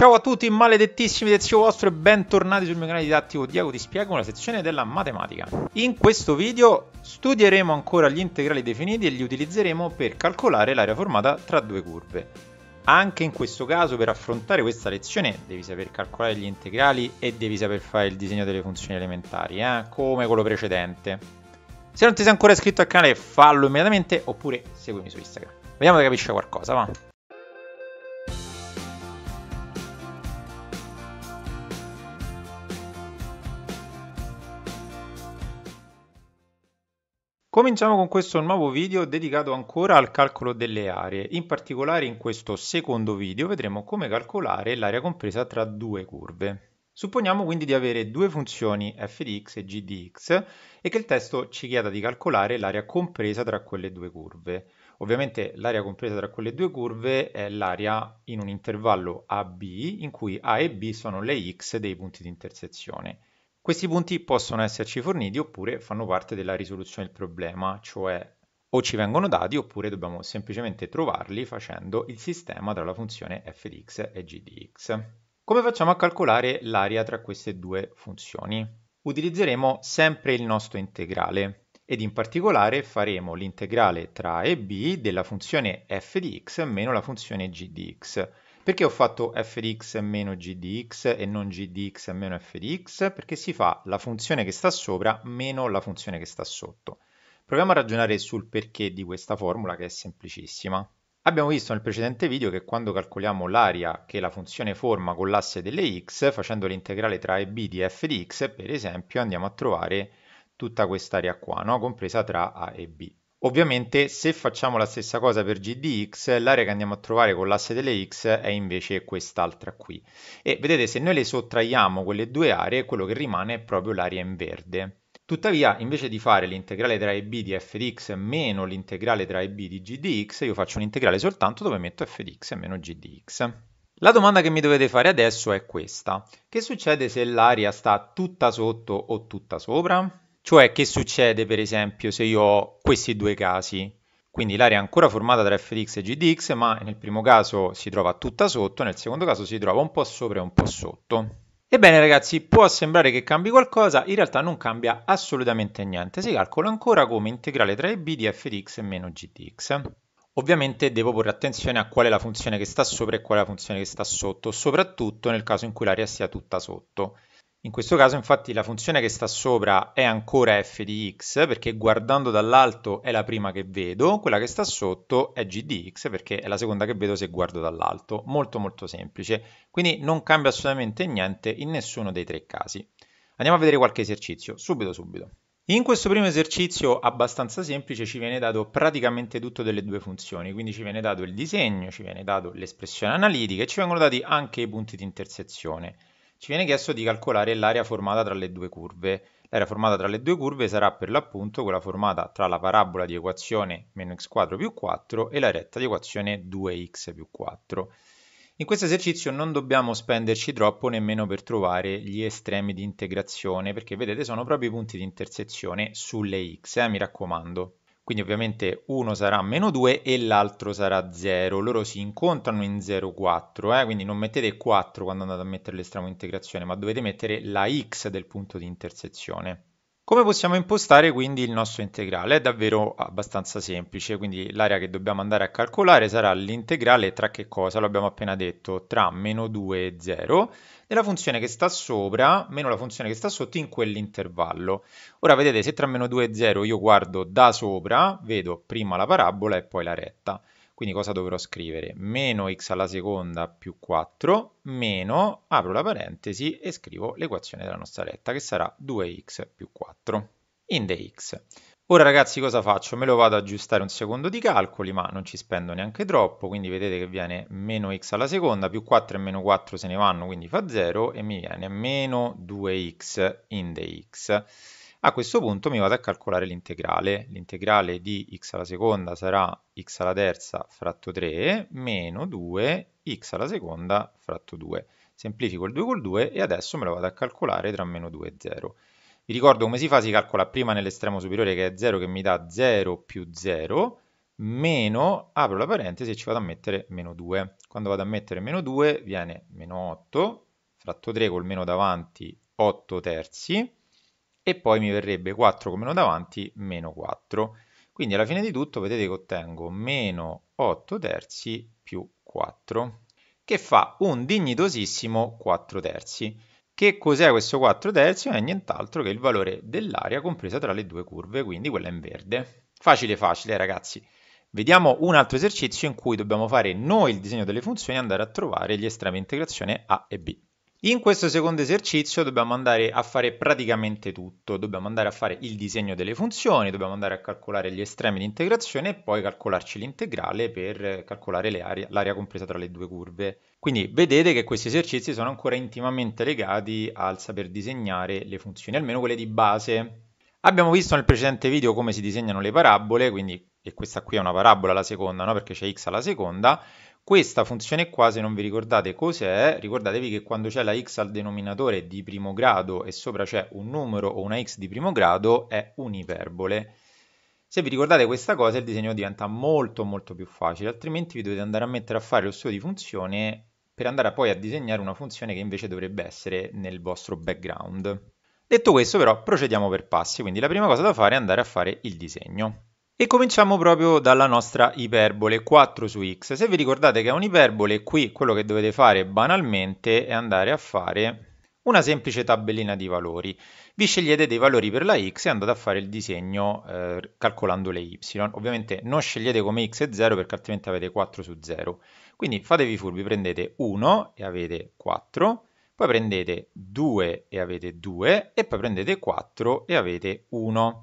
Ciao a tutti, maledettissimi del zio vostro e bentornati sul mio canale didattico Diago ti spiego la sezione della matematica. In questo video studieremo ancora gli integrali definiti e li utilizzeremo per calcolare l'area formata tra due curve. Anche in questo caso per affrontare questa lezione devi saper calcolare gli integrali e devi saper fare il disegno delle funzioni elementari, eh? come quello precedente. Se non ti sei ancora iscritto al canale fallo immediatamente oppure seguimi su Instagram. Vediamo se capisci qualcosa, va. Cominciamo con questo nuovo video dedicato ancora al calcolo delle aree, in particolare in questo secondo video vedremo come calcolare l'area compresa tra due curve. Supponiamo quindi di avere due funzioni f di x e g di x e che il testo ci chieda di calcolare l'area compresa tra quelle due curve. Ovviamente l'area compresa tra quelle due curve è l'area in un intervallo AB in cui A e B sono le x dei punti di intersezione. Questi punti possono esserci forniti oppure fanno parte della risoluzione del problema, cioè o ci vengono dati oppure dobbiamo semplicemente trovarli facendo il sistema tra la funzione f di x e g di x. Come facciamo a calcolare l'area tra queste due funzioni? Utilizzeremo sempre il nostro integrale ed in particolare faremo l'integrale tra a e b della funzione f di x meno la funzione g di x perché ho fatto f di x meno g di x e non g di x meno f di x? Perché si fa la funzione che sta sopra meno la funzione che sta sotto. Proviamo a ragionare sul perché di questa formula che è semplicissima. Abbiamo visto nel precedente video che quando calcoliamo l'area che la funzione forma con l'asse delle x, facendo l'integrale tra e b di f di x, per esempio, andiamo a trovare tutta quest'area qua, no? compresa tra a e b. Ovviamente se facciamo la stessa cosa per g di x, l'area che andiamo a trovare con l'asse delle x è invece quest'altra qui. E vedete se noi le sottraiamo quelle due aree, quello che rimane è proprio l'area in verde. Tuttavia, invece di fare l'integrale tra e b di f di x meno l'integrale tra e b di g di x, io faccio un'integrale soltanto dove metto f di x meno g di x. La domanda che mi dovete fare adesso è questa. Che succede se l'area sta tutta sotto o tutta sopra? Cioè che succede per esempio se io ho questi due casi? Quindi l'area è ancora formata tra f e g di x, ma nel primo caso si trova tutta sotto, nel secondo caso si trova un po' sopra e un po' sotto. Ebbene ragazzi, può sembrare che cambi qualcosa, in realtà non cambia assolutamente niente. Si calcola ancora come integrale tra b di f e meno g di x. Ovviamente devo porre attenzione a qual è la funzione che sta sopra e qual è la funzione che sta sotto, soprattutto nel caso in cui l'area sia tutta sotto. In questo caso infatti la funzione che sta sopra è ancora f di x perché guardando dall'alto è la prima che vedo, quella che sta sotto è g di x perché è la seconda che vedo se guardo dall'alto. Molto molto semplice, quindi non cambia assolutamente niente in nessuno dei tre casi. Andiamo a vedere qualche esercizio, subito subito. In questo primo esercizio abbastanza semplice ci viene dato praticamente tutto delle due funzioni, quindi ci viene dato il disegno, ci viene dato l'espressione analitica e ci vengono dati anche i punti di intersezione ci viene chiesto di calcolare l'area formata tra le due curve. L'area formata tra le due curve sarà per l'appunto quella formata tra la parabola di equazione meno x4 più 4 e la retta di equazione 2x più 4. In questo esercizio non dobbiamo spenderci troppo nemmeno per trovare gli estremi di integrazione, perché vedete sono proprio i punti di intersezione sulle x, eh, mi raccomando quindi ovviamente uno sarà meno 2 e l'altro sarà 0, loro si incontrano in 0,4, eh? quindi non mettete 4 quando andate a mettere l'estremo integrazione, ma dovete mettere la x del punto di intersezione. Come possiamo impostare quindi il nostro integrale? È davvero abbastanza semplice, quindi l'area che dobbiamo andare a calcolare sarà l'integrale tra che cosa? L'abbiamo appena detto, tra meno 2 e 0, della funzione che sta sopra meno la funzione che sta sotto in quell'intervallo. Ora vedete, se tra meno 2 e 0 io guardo da sopra, vedo prima la parabola e poi la retta. Quindi cosa dovrò scrivere? Meno x alla seconda più 4 meno, apro la parentesi e scrivo l'equazione della nostra retta che sarà 2x più 4 in dx. Ora ragazzi cosa faccio? Me lo vado ad aggiustare un secondo di calcoli ma non ci spendo neanche troppo quindi vedete che viene meno x alla seconda più 4 e meno 4 se ne vanno quindi fa 0 e mi viene meno 2x in dx a questo punto mi vado a calcolare l'integrale. L'integrale di x alla seconda sarà x alla terza fratto 3 meno 2x alla seconda fratto 2. Semplifico il 2 col 2 e adesso me lo vado a calcolare tra meno 2 e 0. Vi ricordo come si fa, si calcola prima nell'estremo superiore che è 0 che mi dà 0 più 0 meno, apro la parentesi e ci vado a mettere meno 2. Quando vado a mettere meno 2 viene meno 8 fratto 3 col meno davanti 8 terzi e poi mi verrebbe 4 come meno davanti, meno 4. Quindi alla fine di tutto vedete che ottengo meno 8 terzi più 4, che fa un dignitosissimo 4 terzi. Che cos'è questo 4 terzi? Non è nient'altro che il valore dell'area compresa tra le due curve, quindi quella in verde. Facile facile ragazzi. Vediamo un altro esercizio in cui dobbiamo fare noi il disegno delle funzioni e andare a trovare gli estremi integrazione a e b. In questo secondo esercizio dobbiamo andare a fare praticamente tutto, dobbiamo andare a fare il disegno delle funzioni, dobbiamo andare a calcolare gli estremi di integrazione e poi calcolarci l'integrale per calcolare l'area compresa tra le due curve. Quindi vedete che questi esercizi sono ancora intimamente legati al saper disegnare le funzioni, almeno quelle di base. Abbiamo visto nel precedente video come si disegnano le parabole, quindi e questa qui è una parabola la seconda, no? perché c'è x alla seconda, questa funzione qua, se non vi ricordate cos'è, ricordatevi che quando c'è la x al denominatore di primo grado e sopra c'è un numero o una x di primo grado, è un'iperbole. Se vi ricordate questa cosa il disegno diventa molto molto più facile, altrimenti vi dovete andare a mettere a fare lo studio di funzione per andare poi a disegnare una funzione che invece dovrebbe essere nel vostro background. Detto questo però procediamo per passi, quindi la prima cosa da fare è andare a fare il disegno. E cominciamo proprio dalla nostra iperbole 4 su x. Se vi ricordate che è un'iperbole, qui quello che dovete fare banalmente è andare a fare una semplice tabellina di valori. Vi scegliete dei valori per la x e andate a fare il disegno eh, calcolando le y. Ovviamente non scegliete come x è 0 perché altrimenti avete 4 su 0. Quindi fatevi furbi, prendete 1 e avete 4, poi prendete 2 e avete 2 e poi prendete 4 e avete 1.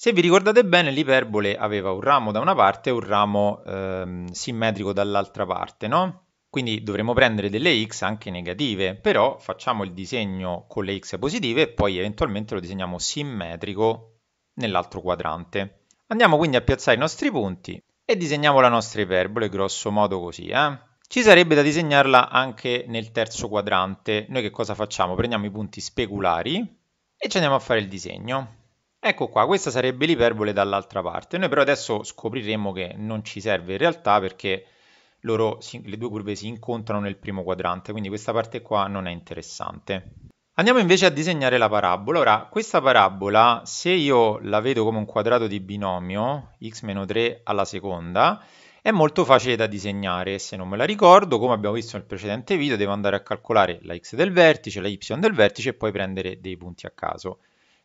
Se vi ricordate bene, l'iperbole aveva un ramo da una parte e un ramo ehm, simmetrico dall'altra parte, no? Quindi dovremmo prendere delle x anche negative, però facciamo il disegno con le x positive e poi eventualmente lo disegniamo simmetrico nell'altro quadrante. Andiamo quindi a piazzare i nostri punti e disegniamo la nostra iperbole, grosso modo così, eh? Ci sarebbe da disegnarla anche nel terzo quadrante. Noi che cosa facciamo? Prendiamo i punti speculari e ci andiamo a fare il disegno. Ecco qua, questa sarebbe l'iperbole dall'altra parte. Noi però adesso scopriremo che non ci serve in realtà perché loro, le due curve si incontrano nel primo quadrante, quindi questa parte qua non è interessante. Andiamo invece a disegnare la parabola. Ora, questa parabola, se io la vedo come un quadrato di binomio, x-3 alla seconda, è molto facile da disegnare. Se non me la ricordo, come abbiamo visto nel precedente video, devo andare a calcolare la x del vertice, la y del vertice e poi prendere dei punti a caso.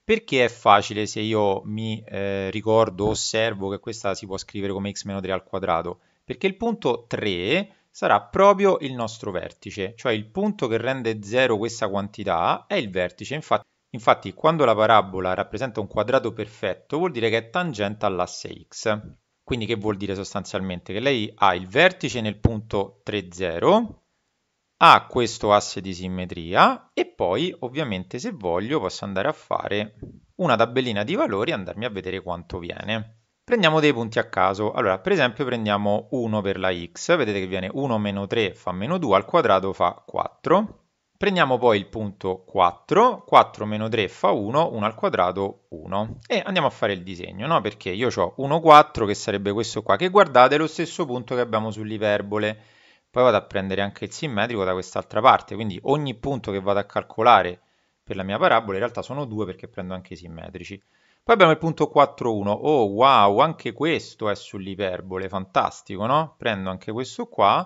Perché è facile se io mi eh, ricordo, osservo che questa si può scrivere come x 3 al quadrato? Perché il punto 3 sarà proprio il nostro vertice, cioè il punto che rende 0 questa quantità è il vertice. Infatti, infatti quando la parabola rappresenta un quadrato perfetto vuol dire che è tangente all'asse x. Quindi che vuol dire sostanzialmente? Che lei ha il vertice nel punto 3, 0 ha questo asse di simmetria e poi ovviamente se voglio posso andare a fare una tabellina di valori e andarmi a vedere quanto viene. Prendiamo dei punti a caso, allora per esempio prendiamo 1 per la x, vedete che viene 1 meno 3 fa meno 2, al quadrato fa 4. Prendiamo poi il punto 4, 4 meno 3 fa 1, 1 al quadrato 1 e andiamo a fare il disegno, no? Perché io ho 1, 4 che sarebbe questo qua, che guardate è lo stesso punto che abbiamo sull'iperbole poi vado a prendere anche il simmetrico da quest'altra parte, quindi ogni punto che vado a calcolare per la mia parabola in realtà sono due perché prendo anche i simmetrici. Poi abbiamo il punto 4,1, oh wow, anche questo è sull'iperbole, fantastico, no? Prendo anche questo qua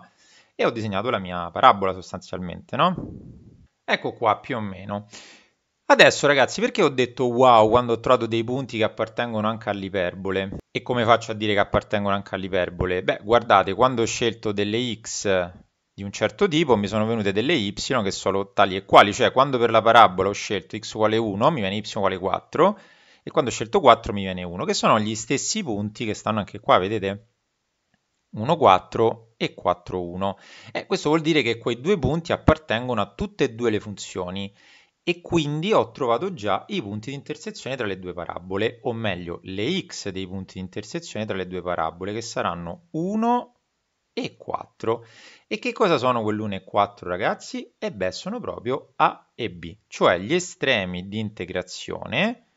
e ho disegnato la mia parabola sostanzialmente, no? Ecco qua più o meno. Adesso ragazzi, perché ho detto wow quando ho trovato dei punti che appartengono anche all'iperbole? E come faccio a dire che appartengono anche all'iperbole? Beh, guardate, quando ho scelto delle x di un certo tipo, mi sono venute delle y che sono tali e quali, cioè quando per la parabola ho scelto x uguale 1 mi viene y uguale 4 e quando ho scelto 4 mi viene 1, che sono gli stessi punti che stanno anche qua, vedete? 1, 4 e 4, 1. E questo vuol dire che quei due punti appartengono a tutte e due le funzioni e quindi ho trovato già i punti di intersezione tra le due parabole, o meglio le x dei punti di intersezione tra le due parabole, che saranno 1 e 4. E che cosa sono quell'1 e 4 ragazzi? E eh beh, sono proprio a e b, cioè gli estremi di integrazione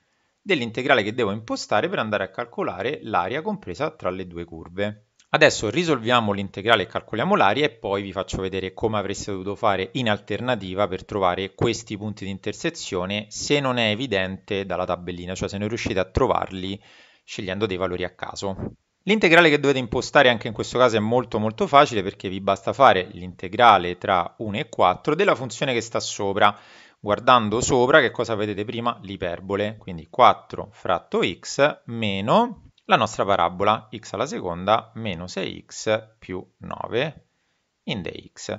dell'integrale che devo impostare per andare a calcolare l'area compresa tra le due curve. Adesso risolviamo l'integrale e calcoliamo l'aria e poi vi faccio vedere come avreste dovuto fare in alternativa per trovare questi punti di intersezione se non è evidente dalla tabellina, cioè se non riuscite a trovarli scegliendo dei valori a caso. L'integrale che dovete impostare anche in questo caso è molto molto facile perché vi basta fare l'integrale tra 1 e 4 della funzione che sta sopra. Guardando sopra che cosa vedete prima? L'iperbole, quindi 4 fratto x meno la nostra parabola x alla seconda meno 6x più 9 in dx.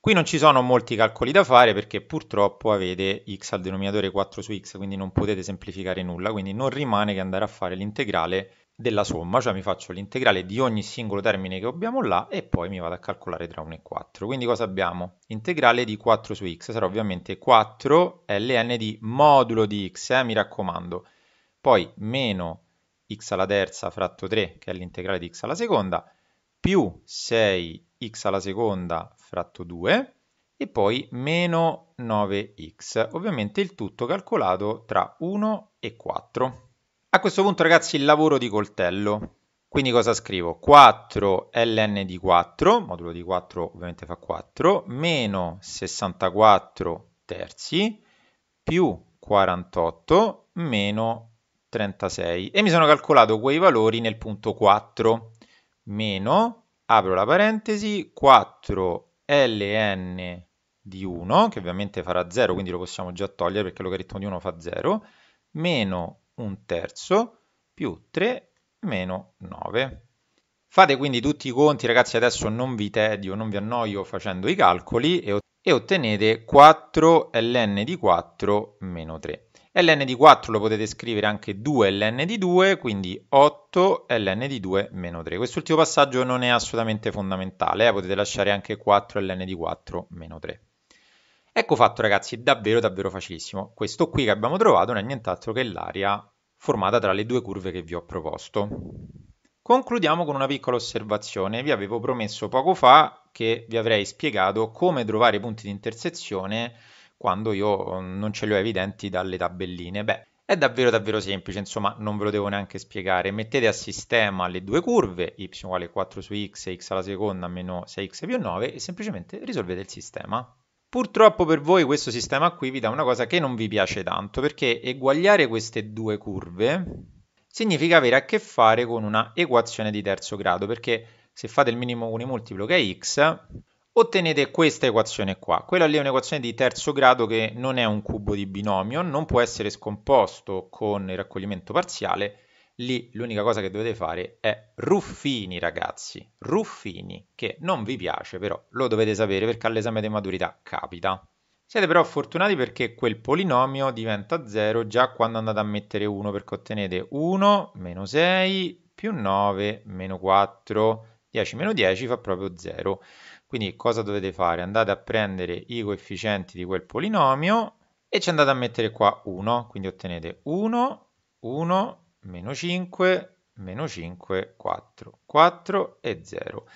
Qui non ci sono molti calcoli da fare perché purtroppo avete x al denominatore 4 su x, quindi non potete semplificare nulla, quindi non rimane che andare a fare l'integrale della somma, cioè mi faccio l'integrale di ogni singolo termine che abbiamo là e poi mi vado a calcolare tra 1 e 4. Quindi cosa abbiamo? Integrale di 4 su x sarà ovviamente 4 ln di modulo di x, eh, mi raccomando, poi meno x alla terza fratto 3, che è l'integrale di x alla seconda, più 6x alla seconda fratto 2, e poi meno 9x, ovviamente il tutto calcolato tra 1 e 4. A questo punto ragazzi il lavoro di coltello, quindi cosa scrivo? 4 ln di 4, modulo di 4 ovviamente fa 4, meno 64 terzi, più 48, meno 36 e mi sono calcolato quei valori nel punto 4 meno, apro la parentesi, 4 ln di 1 che ovviamente farà 0 quindi lo possiamo già togliere perché il logaritmo di 1 fa 0 meno un terzo più 3 meno 9. Fate quindi tutti i conti ragazzi adesso non vi tedio, non vi annoio facendo i calcoli e e ottenete 4 ln di 4 meno 3. ln di 4 lo potete scrivere anche 2 ln di 2, quindi 8 ln di 2 meno 3. Quest'ultimo passaggio non è assolutamente fondamentale, eh? potete lasciare anche 4 ln di 4 meno 3. Ecco fatto ragazzi, davvero davvero facilissimo. Questo qui che abbiamo trovato non è nient'altro che l'area formata tra le due curve che vi ho proposto. Concludiamo con una piccola osservazione. Vi avevo promesso poco fa che vi avrei spiegato come trovare i punti di intersezione quando io mm, non ce li ho evidenti dalle tabelline. Beh, è davvero davvero semplice, insomma non ve lo devo neanche spiegare. Mettete a sistema le due curve, y uguale 4 su x e x alla seconda meno 6x più 9 e semplicemente risolvete il sistema. Purtroppo per voi questo sistema qui vi dà una cosa che non vi piace tanto, perché eguagliare queste due curve significa avere a che fare con una equazione di terzo grado, perché se fate il minimo con multiplo che è x, ottenete questa equazione qua. Quella lì è un'equazione di terzo grado che non è un cubo di binomio, non può essere scomposto con il raccoglimento parziale. Lì l'unica cosa che dovete fare è Ruffini, ragazzi. Ruffini, che non vi piace, però lo dovete sapere perché all'esame di maturità capita. Siete però fortunati perché quel polinomio diventa 0 già quando andate a mettere 1 perché ottenete 1 meno 6 più 9 meno 4 10 meno 10 fa proprio 0. Quindi cosa dovete fare? Andate a prendere i coefficienti di quel polinomio e ci andate a mettere qua 1, quindi ottenete 1, 1, meno 5, meno 5, 4, 4 e 0.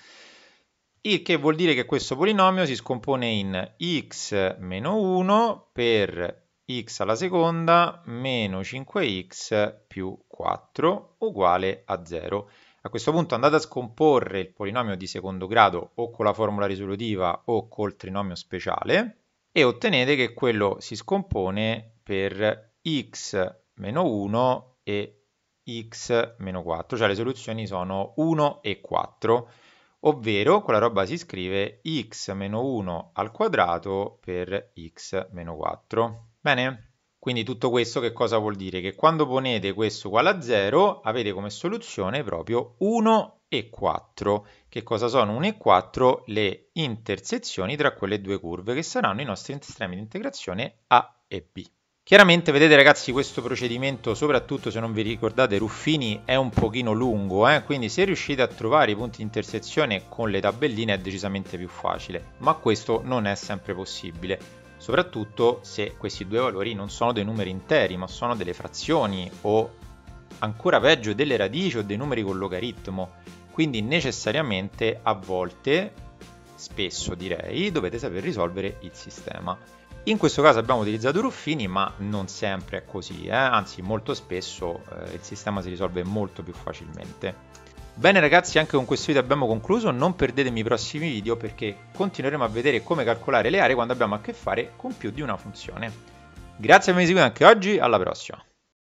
Il che vuol dire che questo polinomio si scompone in x meno 1 per x alla seconda meno 5x più 4 uguale a 0. A questo punto andate a scomporre il polinomio di secondo grado o con la formula risolutiva o col trinomio speciale e ottenete che quello si scompone per x meno 1 e x meno 4, cioè le soluzioni sono 1 e 4, ovvero quella roba si scrive x meno 1 al quadrato per x meno 4. Bene? Quindi tutto questo che cosa vuol dire? Che quando ponete questo uguale a 0 avete come soluzione proprio 1 e 4. Che cosa sono 1 e 4? Le intersezioni tra quelle due curve che saranno i nostri estremi di integrazione A e B. Chiaramente vedete ragazzi questo procedimento soprattutto se non vi ricordate Ruffini è un pochino lungo eh? quindi se riuscite a trovare i punti di intersezione con le tabelline è decisamente più facile ma questo non è sempre possibile soprattutto se questi due valori non sono dei numeri interi, ma sono delle frazioni o ancora peggio delle radici o dei numeri con logaritmo. Quindi necessariamente a volte, spesso direi, dovete saper risolvere il sistema. In questo caso abbiamo utilizzato Ruffini, ma non sempre è così, eh? anzi molto spesso eh, il sistema si risolve molto più facilmente. Bene ragazzi, anche con questo video abbiamo concluso, non perdetemi i prossimi video perché continueremo a vedere come calcolare le aree quando abbiamo a che fare con più di una funzione. Grazie per avermi seguito anche oggi, alla prossima!